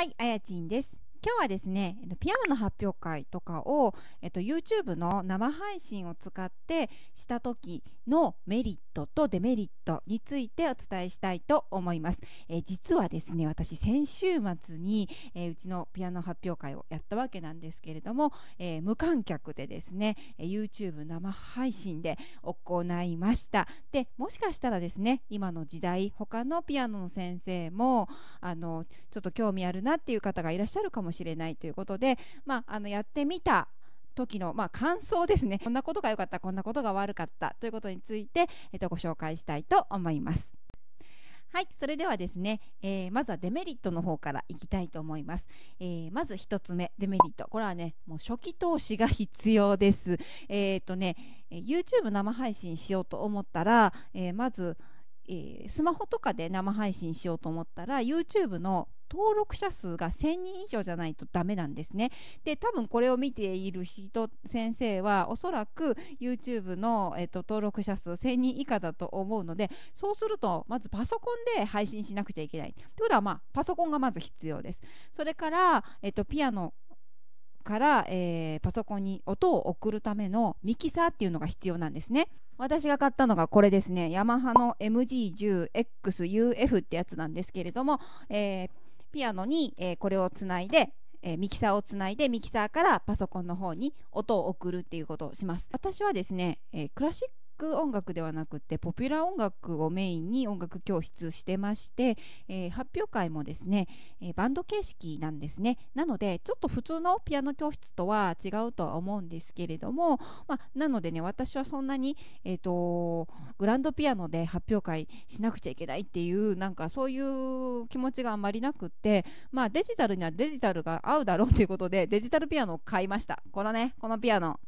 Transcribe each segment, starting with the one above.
はい、あやちんです。今日はですね、ピアノの発表会とかを、えっと、YouTube の生配信を使ってした時のメリットトとデメリットについてお伝えしたいと思います、えー、実はですね私先週末に、えー、うちのピアノ発表会をやったわけなんですけれども、えー、無観客でですね YouTube 生配信で行いましたでもしかしたらですね今の時代他のピアノの先生もあのちょっと興味あるなっていう方がいらっしゃるかもしれないということでまああのやってみた時の、まあ、感想ですねこんなことが良かったこんなことが悪かったということについて、えっとご紹介したいと思います。はい、それではですね、えー、まずはデメリットの方からいきたいと思います。えー、まず1つ目、デメリット。これはね、もう初期投資が必要です。えっ、とね、YouTube 生配信しようと思ったら、えまず、えスマホとかで生配信しようと思ったら、YouTube の登録者数が1000人以上じゃないとダメなんですね。で多分これを見ている人先生はおそらく YouTube の、えっと、登録者数1000人以下だと思うのでそうするとまずパソコンで配信しなくちゃいけない。ということは、まあ、パソコンがまず必要です。それから、えっと、ピアノから、えー、パソコンに音を送るためのミキサーっていうのが必要なんですね。私が買ったのがこれですね。ヤマハの MG10XUF ってやつなんですけれども、えーピアノに、えー、これをつないで、えー、ミキサーをつないでミキサーからパソコンの方に音を送るっていうことをします私はですね、えー、クラシック音楽ではなくてポピュラー音楽をメインに音楽教室してまして、えー、発表会もですね、えー、バンド形式なんですねなのでちょっと普通のピアノ教室とは違うとは思うんですけれども、まあ、なのでね私はそんなに、えーと、グランドピアノで発表会しなくちゃいけないっていうなんかそういう気持ちがあまりなくって、まあ、デジタルにはデジタルが合うだろうということでデジタルピアノを買いましたこのねこのピアノ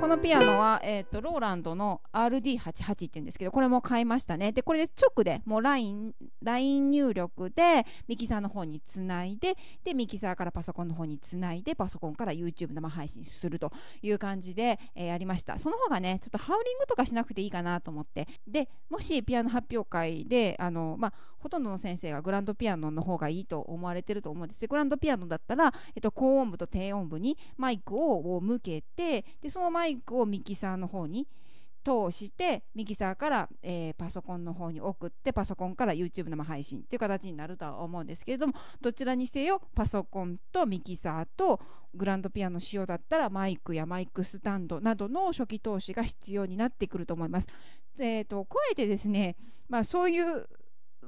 このピアノは、えーと、ローランドの RD88 っていうんですけどこれも買いましたねでこれで直でもうラインライン入力でミキサーの方につないででミキサーからパソコンの方につないでパソコンから YouTube 生配信するという感じで、えー、やりましたその方がねちょっとハウリングとかしなくていいかなと思ってでもしピアノ発表会であの、まあ、ほとんどの先生がグランドピアノの方がいいと思われてると思うんですグランドピアノだったら、えっと、高音部と低音部にマイクを向けてでそのマイクイクをミキサーの方に通してミキサーから、えー、パソコンの方に送ってパソコンから YouTube 生配信っていう形になるとは思うんですけれどもどちらにせよパソコンとミキサーとグランドピアノ仕様だったらマイクやマイクスタンドなどの初期投資が必要になってくると思います。えーと、と加えてですね、まあ、そういう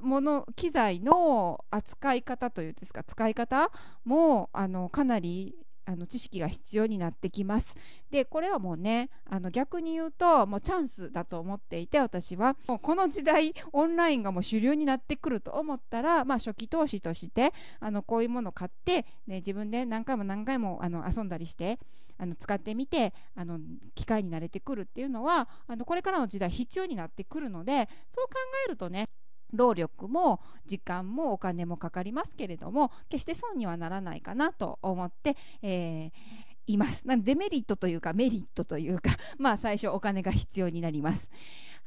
もの機材の扱い方というんですか使い方もあのかなりあの知識が必要になってきます。でこれはもうねあの逆に言うともうチャンスだと思っていて私はもうこの時代オンラインがもう主流になってくると思ったら、まあ、初期投資としてあのこういうものを買って、ね、自分で何回も何回もあの遊んだりしてあの使ってみてあの機会に慣れてくるっていうのはあのこれからの時代必要になってくるのでそう考えるとね労力も時間もお金もかかりますけれども決して損にはならないかなと思って、えー、いますなのでメリットというかメリットというか まあ最初お金が必要になります。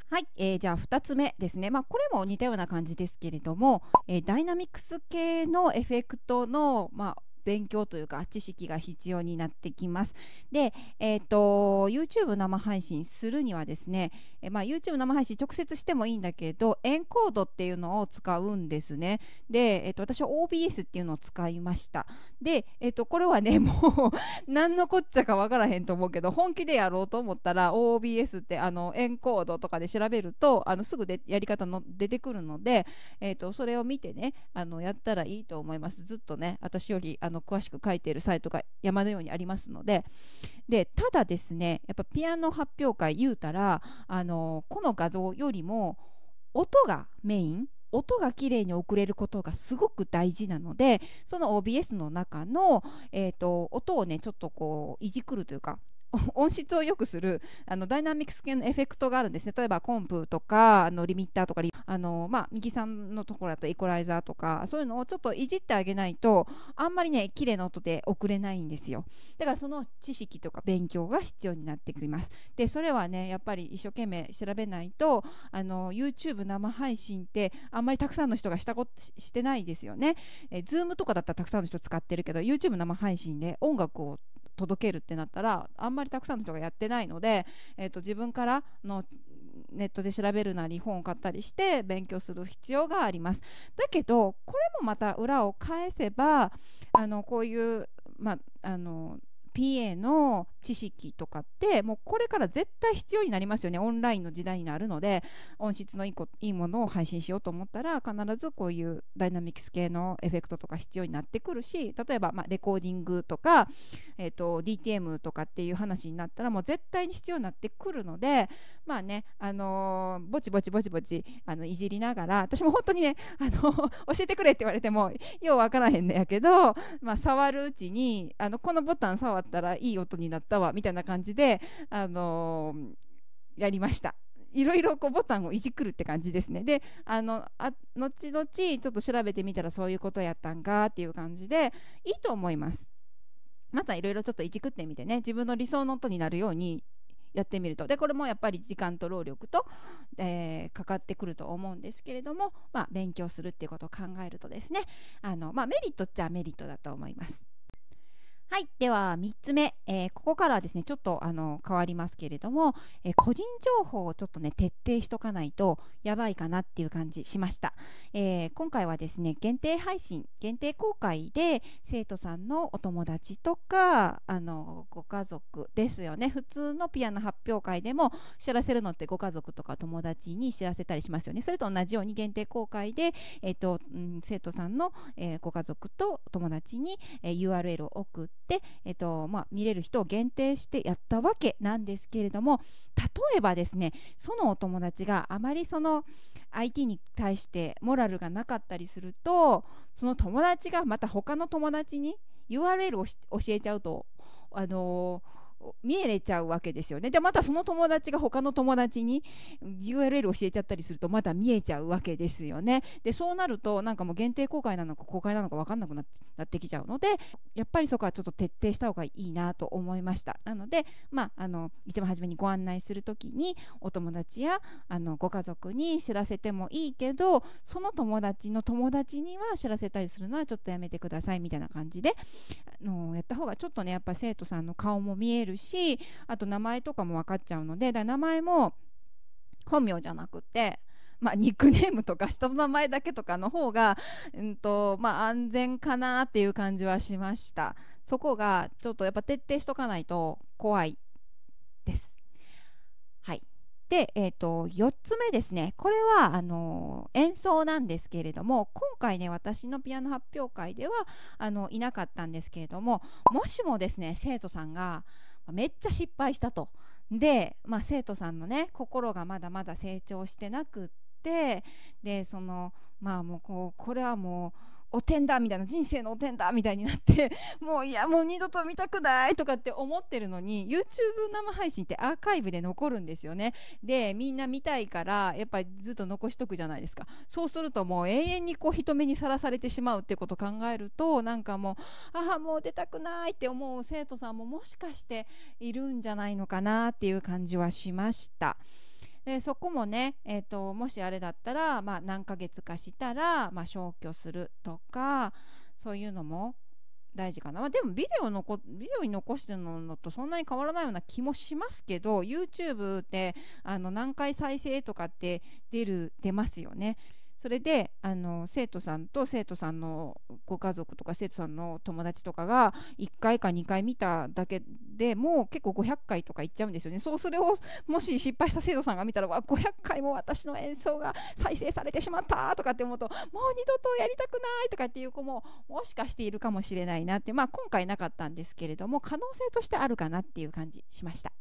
はい、えー、じゃあ2つ目ですね、まあ、これも似たような感じですけれども、えー、ダイナミクス系のエフェクトの、まあ、勉強というか知識が必要になってきます。で、えーと、YouTube 生配信するにはですね、えまあ、YouTube 生配信直接してもいいんだけどエンコードっていうのを使うんですね。で、えーと、私は OBS っていうのを使いました。で、えーと、とこれはね もう何のこっちゃかわからへんと思うけど本気でやろうと思ったら OBS ってあのエンコードとかで調べるとあのすぐでやり方の出てくるので、えー、とそれを見てねあのやったらいいと思います。ずっとね私よりあのの詳しく書いているサイトが山のようにありますのででただですねやっぱピアノ発表会言うたらあのこの画像よりも音がメイン音が綺麗に送れることがすごく大事なのでその OBS の中の、えーと、音をねちょっとこういじくるというか 音質を良くするあのダイナミクス系のエフェクトがあるんですね例えばコンプとかあのリミッターとかあの、まあ、右さんのところだとエコライザーとかそういうのをちょっといじってあげないとあんまりね綺麗な音で送れないんですよだからその知識とか勉強が必要になってきますでそれはねやっぱり一生懸命調べないとあの YouTube 生配信ってあんまりたくさんの人がしたことしてないですよねえ Zoom とかだったらたくさんの人使ってるけど YouTube 生配信で音楽を届けるってなったらあんまりたくさんの人がやってないので、えーと、自分からのネットで調べるなり本を買ったりして勉強する必要があります。だけどこれもまた裏を返せばあのこういう、まあの PA の知識とかってもうこれから絶対必要になりますよねオンラインの時代になるので音質のいいこいいものを配信しようと思ったら必ずこういうダイナミクス系のエフェクトとか必要になってくるし例えば、まあ、レコーディングとか、えーと、DTM とかっていう話になったらもう絶対に必要になってくるのでまあねあのー、ぼちぼちぼちぼちあのいじりながら私も本当にねあの 教えてくれって言われてもようわからへんのやけど、まあ、触るうちにあのこのボタン触っったらいい音になったわみたいな感じで、あのー、やりました。いろいろこうボタンをいじくるって感じですね。で、あの、あ後々ちょっと調べてみたらそういうことやったんかっていう感じで、いいと思います。まずはいろいろちょっといじくってみてね、自分の理想の音になるようにやってみると。で、これもやっぱり時間と労力と、えー、かかってくると思うんですけれども、まあ、勉強するっていうことを考えるとですね、あの、まあ、メリットっちゃメリットだと思います。はい、では三つ目、えー、ここからはですねちょっとあの変わりますけれども、えー、個人情報をちょっとね徹底しとかないとやばいかなっていう感じしました、えー、今回はですね限定配信限定公開で生徒さんのお友達とかあのご家族ですよね普通のピアノ発表会でも知らせるのってご家族とか友達に知らせたりしますよねそれと同じように限定公開で、えーとうん、生徒さんの、えご家族と友達に、え URL を送ってで、えっとまあ、見れる人を限定してやったわけなんですけれども例えばですねそのお友達があまりその IT に対してモラルがなかったりするとその友達がまた他の友達に URL を教えちゃうとあのー見えれちゃうわけですよね。で、またその友達が他の友達に URL 教えちゃったりすると、まだ見えちゃうわけですよね。で、そうなると、なんかもう限定公開なのか公開なのか分かんなくなってきちゃうので、やっぱりそこはちょっと徹底した方がいいなと思いました。なので、まあ、あの、一番初めにご案内するときに、お友達や、あの、ご家族に知らせてもいいけど、その友達の友達には知らせたりするのはちょっとやめてくださいみたいな感じで、あのやった方がちょっとね、やっぱ生徒さんの顔も見えるしあと名前とかも分かっちゃうのでだ名前も本名じゃなくてまあ、ニックネームとか下の名前だけとかの方が、うんとまあ、安全かなっていう感じはしましたそこがちょっとやっぱ徹底しとかないと怖いですはいで、えーと、と4つ目ですねこれはあのー、演奏なんですけれども今回ね私のピアノ発表会ではあのいなかったんですけれどももしもですね生徒さんが「めっちゃ失敗したと。で、まあ、生徒さんのね心がまだまだ成長してなくってでそのまあもうこうこれはもう。おてんだみたいな人生のおてんだみたいになって もういやもう二度と見たくないとかって思ってるのに YouTube 生配信ってアーカイブで残るんですよねでみんな見たいからやっぱりずっと残しとくじゃないですかそうするともう永遠にこう人目にさらされてしまうってことを考えるとなんかもうああもう出たくないって思う生徒さんももしかしているんじゃないのかなっていう感じはしました。でそこもね、えーと、もしあれだったら、まあ、何ヶ月かしたら、まあ、消去するとかそういうのも大事かな、まあ、でもビデオのこビデオに残してるのとそんなに変わらないような気もしますけど YouTube ってあの何回再生とかって出る出ますよね。それであの生徒さんと生徒さんのご家族とか生徒さんの友達とかが1回か2回見ただけでもう結構500回とかいっちゃうんですよねそうそれをもし失敗した生徒さんが見たらわ500回も私の演奏が再生されてしまったとかって思うともう二度とやりたくないとかっていう子ももしかしているかもしれないなってまあ今回なかったんですけれども可能性としてあるかなっていう感じしました。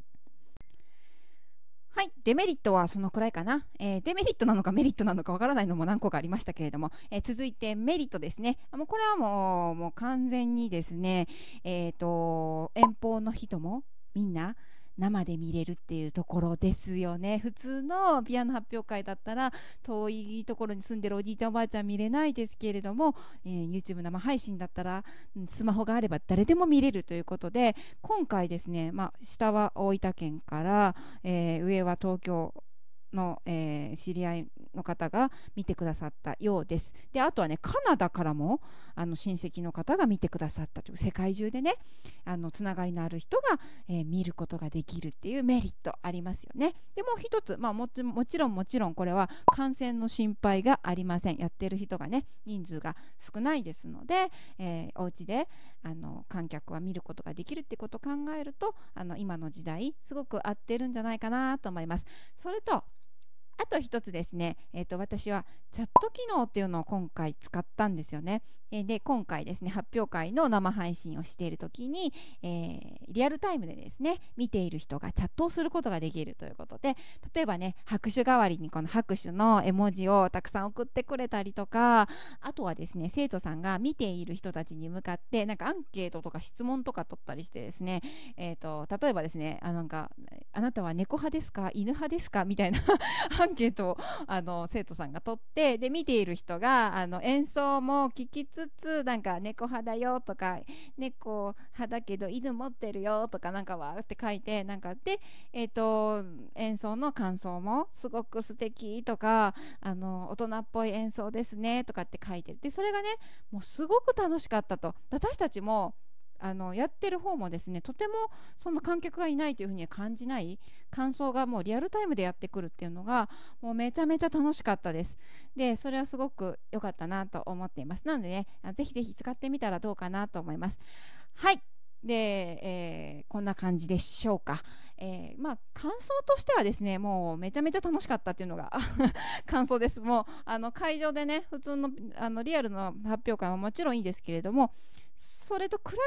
はい、デメリットはそのくらいかな、えー、デメリットなのかメリットなのかわからないのも何個かありましたけれども、えー、続いてメリットですね、もうこれはもうもう完全にですね、えーと、遠方の人もみんな、生で見れるっていうところですよね普通のピアノ発表会だったら遠いところに住んでるおじいちゃんおばあちゃん見れないですけれども、えー、YouTube 生配信だったらスマホがあれば誰でも見れるということで今回ですね、まあ、下は大分県から、えー、上は東京の、えー、知り合いの方が見てくださったようです。であとはねカナダからもあの親戚の方が見てくださったという世界中でねあのつながりのある人が、えー、見ることができるっていうメリットありますよね。でもう一つ、まあ、ももちろんもちろんこれは感染の心配がありません。やってる人がね人数が少ないですので、えー、お家であの観客は見ることができるってことを考えるとあの今の時代すごく合ってるんじゃないかなと思います。それとあと一つですね、えーと、私はチャット機能っていうのを今回使ったんですよね。えー、で今回ですね発表会の生配信をしている時に、えー、リアルタイムでですね見ている人がチャットをすることができるということで例えばね拍手代わりにこの拍手の絵文字をたくさん送ってくれたりとかあとはですね生徒さんが見ている人たちに向かってなんかアンケートとか質問とか取ったりしてですね、えーと、と例えばですねあなんかあなたは猫派ですか犬派ですかみたいなアンケートをあの生徒さんが取ってで見ている人があの演奏も聞きつつなんか猫派だよとか猫派だけど犬持ってるよとかなんかわって書いてなんかで、えーと、と演奏の感想もすごく素敵とかあの大人っぽい演奏ですねとかって書いてるでそれがねもうすごく楽しかったと私たちもあのやってる方もですねとてもその観客がいないというふうに感じない感想がもうリアルタイムでやってくるっていうのがもうめちゃめちゃ楽しかったですでそれはすごく良かったなと思っていますなのでねぜひぜひ使ってみたらどうかなと思いますはいで、えー、こんな感じでしょうか、えー、まあ、感想としてはですねもうめちゃめちゃ楽しかったっていうのが 感想ですもうあの会場でね普通のあのリアルの発表会はもちろんいいですけれどもそれと比べる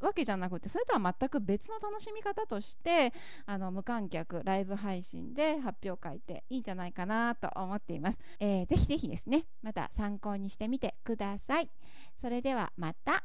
わけじゃなくてそれとは全く別の楽しみ方としてあの無観客ライブ配信で発表会っていいんじゃないかなと思っています、えー、ぜひぜひですねまた参考にしてみてくださいそれではまた